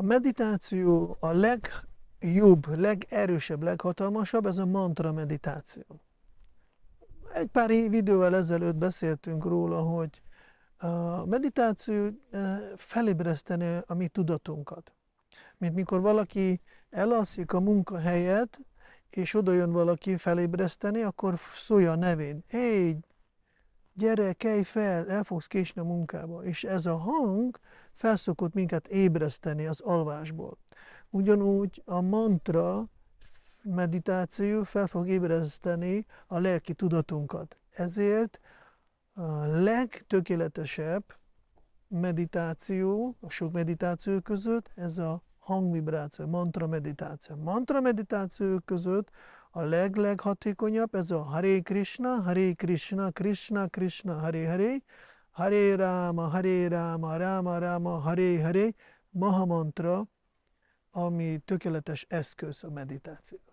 A meditáció a legjobb, legerősebb, leghatalmasabb, ez a mantra meditáció. Egy pár videóval ezelőtt beszéltünk róla, hogy a meditáció eh, felébreszteni a mi tudatunkat. Mint mikor valaki elalszik a munkahelyet, és oda jön valaki felébreszteni, akkor szólja a nevén. Hé, hey, gyere, kelj fel, el fogsz késni a munkába. És ez a hang felszokott minket ébreszteni az alvásból. Ugyanúgy a mantra meditáció fel fog ébreszteni a lelki tudatunkat. Ezért a legtökéletesebb meditáció, a sok meditáció között ez a hangvibráció, mantra meditáció. Mantra meditáció között a legleghatékonyabb, ez a Hare Krishna, Hare Krishna, Krishna Krishna, Hare Hare, Hare Rama, Hare Rama, Rama Rama, Hare Hare, Mantra, ami tökéletes eszköz a meditáció.